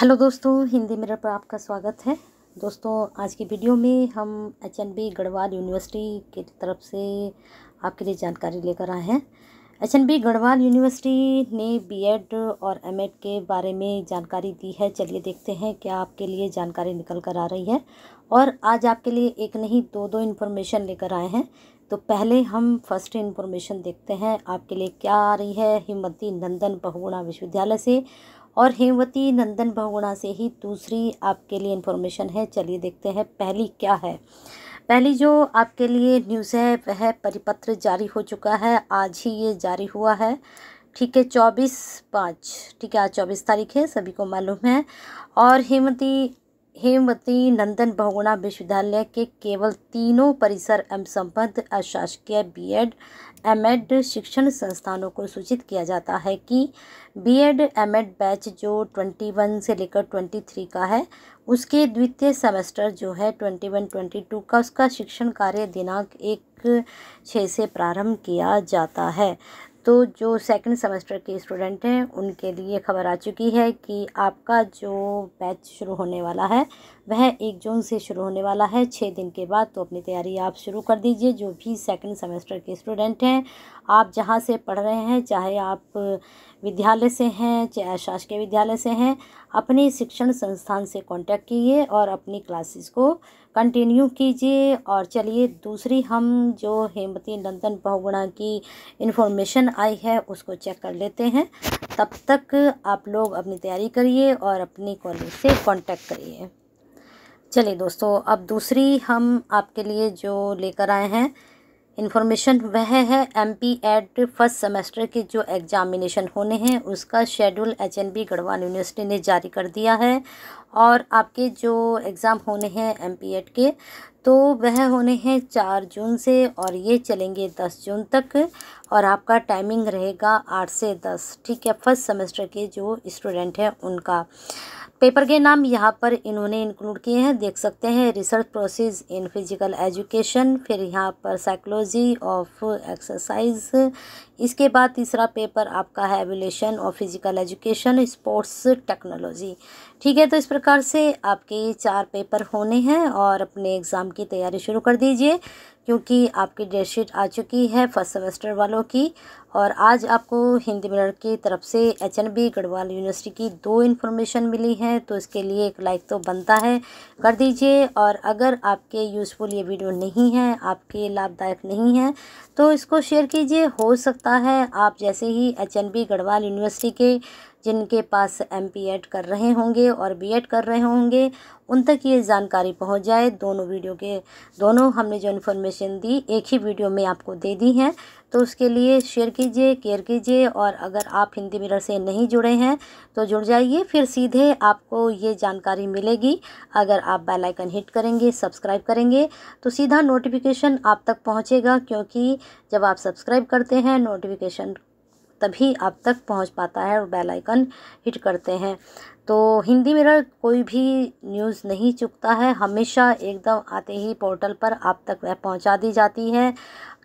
hello दोस्तों Hindi mirror पर आपका स्वागत है दोस्तों आज की वीडियो में हम H N B Garhwal university की तरफ से आपके लिए जानकारी लेकर आए हैं H N B Garhwal university ने बीएड और एमएड के बारे में जानकारी दी है चलिए देखते हैं क्या आपके लिए जानकारी निकल कर आ रही है और आज आपके लिए एक नहीं दो दो इन्फॉर्मेशन लेकर आए हैं तो पहले हम फर्स्ट इन्फॉर्मेशन देखते हैं आपके लिए क्या आ रही है हिम्मती नंदन बहुगुणा विश्वविद्यालय से और हेमवती नंदन बहुगुणा से ही दूसरी आपके लिए इन्फॉर्मेशन है चलिए देखते हैं पहली क्या है पहली जो आपके लिए न्यूज़ है वह परिपत्र जारी हो चुका है आज ही ये जारी हुआ है ठीक है चौबीस पाँच ठीक है आज चौबीस तारीख है सभी को मालूम है और हेमवती हेमवती नंदन बहुगुणा विश्वविद्यालय के केवल तीनों परिसर एवं संबद्ध अशासकीय बीएड एमएड शिक्षण संस्थानों को सूचित किया जाता है कि बीएड एमएड बैच जो ट्वेंटी वन से लेकर ट्वेंटी थ्री का है उसके द्वितीय सेमेस्टर जो है ट्वेंटी वन ट्वेंटी टू का उसका शिक्षण कार्य दिनांक एक छः से प्रारंभ किया जाता है तो जो सेकंड सेमेस्टर के स्टूडेंट हैं उनके लिए खबर आ चुकी है कि आपका जो बैच शुरू होने वाला है वह एक जून से शुरू होने वाला है छः दिन के बाद तो अपनी तैयारी आप शुरू कर दीजिए जो भी सेकंड सेमेस्टर के स्टूडेंट हैं आप जहां से पढ़ रहे हैं चाहे आप विद्यालय से हैं चाहे शासकीय विद्यालय से हैं अपने शिक्षण संस्थान से कांटेक्ट कीजिए और अपनी क्लासेस को कंटिन्यू कीजिए और चलिए दूसरी हम जो हेमती नंदन बहुगुणा की इन्फॉर्मेशन आई है उसको चेक कर लेते हैं तब तक आप लोग अपनी तैयारी करिए और अपनी कॉलेज से कांटेक्ट करिए चलिए दोस्तों अब दूसरी हम आपके लिए जो लेकर आए हैं इन्फॉर्मेशन वह है M P Ed first semester के जो एग्जामिनेशन होने हैं उसका schedule H N B Garhwal university ने जारी कर दिया है और आपके जो एग्ज़ाम होने हैं एम पी एड के तो वह होने हैं चार जून से और ये चलेंगे दस जून तक और आपका टाइमिंग रहेगा आठ से दस ठीक है फर्स्ट सेमेस्टर के जो स्टूडेंट हैं उनका पेपर के नाम यहाँ पर इन्होंने इंक्लूड किए हैं देख सकते हैं research process in physical education फिर यहाँ पर साइकोलॉजी ऑफ एक्सरसाइज इसके बाद तीसरा पेपर आपका है evolution of physical education sports technology ठीक है तो इस प्रकार से आपके चार पेपर होने हैं और अपने एग्ज़ाम की तैयारी शुरू कर दीजिए क्योंकि आपकी डेट शीट आ चुकी है फर्स्ट सेमेस्टर वालों की और आज आपको हिंदी मिरर की तरफ से H N B Garhwal university की दो इन्फॉर्मेशन मिली है तो इसके लिए एक लाइक तो बनता है कर दीजिए और अगर आपके यूज़फुल ये वीडियो नहीं है आपके लाभदायक नहीं है तो इसको शेयर कीजिए हो सकता है आप जैसे ही H N B Garhwal university के जिनके पास एम कर रहे होंगे और बी कर रहे होंगे उन तक ये जानकारी पहुंच जाए दोनों वीडियो के दोनों हमने जो इन्फॉर्मेशन दी एक ही वीडियो में आपको दे दी है तो उसके लिए शेयर कीजिए केयर कीजिए और अगर आप हिंदी मिरर से नहीं जुड़े हैं तो जुड़ जाइए फिर सीधे आपको ये जानकारी मिलेगी अगर आप बेल आइकन हिट करेंगे सब्सक्राइब करेंगे तो सीधा नोटिफिकेशन आप तक पहुंचेगा क्योंकि जब आप सब्सक्राइब करते हैं नोटिफिकेशन तभी आप तक पहुंच पाता है और बेल आइकन हिट करते हैं तो हिंदी मिरर कोई भी न्यूज़ नहीं चुकता है हमेशा एकदम आते ही पोर्टल पर आप तक वह पहुंचा दी जाती है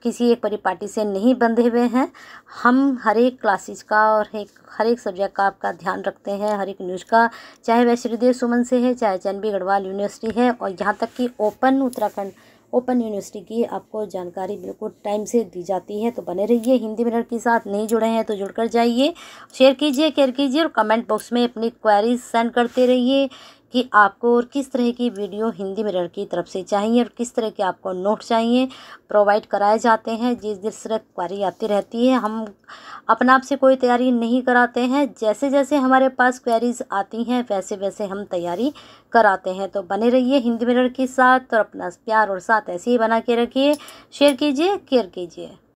किसी एक परिपाटी से नहीं बंधे हुए हैं हम हर एक क्लासेस का और एक हर एक सब्जेक्ट का आपका ध्यान रखते हैं हर एक न्यूज़ का चाहे वह श्रीदेव सुमन से है चाहे चैन गढ़वाल यूनिवर्सिटी है और यहाँ तक कि ओपन उत्तराखंड ओपन यूनिवर्सिटी की आपको जानकारी बिल्कुल टाइम से दी जाती है तो बने रहिए हिंदी मिनट के साथ नहीं जुड़े हैं तो जुड़ कर जाइए शेयर कीजिए केयर कीजिए और कमेंट बॉक्स में अपनी क्वेरीज सेंड करते रहिए कि आपको और किस तरह की वीडियो हिंदी मिरर की तरफ से चाहिए और किस तरह के आपको नोट चाहिए प्रोवाइड कराए जाते हैं जिस जिस तरह क्वारी आती रहती है हम अपने आप से कोई तैयारी नहीं कराते हैं जैसे जैसे हमारे पास क्वेरीज आती हैं वैसे वैसे हम तैयारी कराते हैं तो बने रहिए हिंदी मिरर के साथ और अपना प्यार और साथ ऐसे ही बना के रखिए शेयर कीजिए केयर कीजिए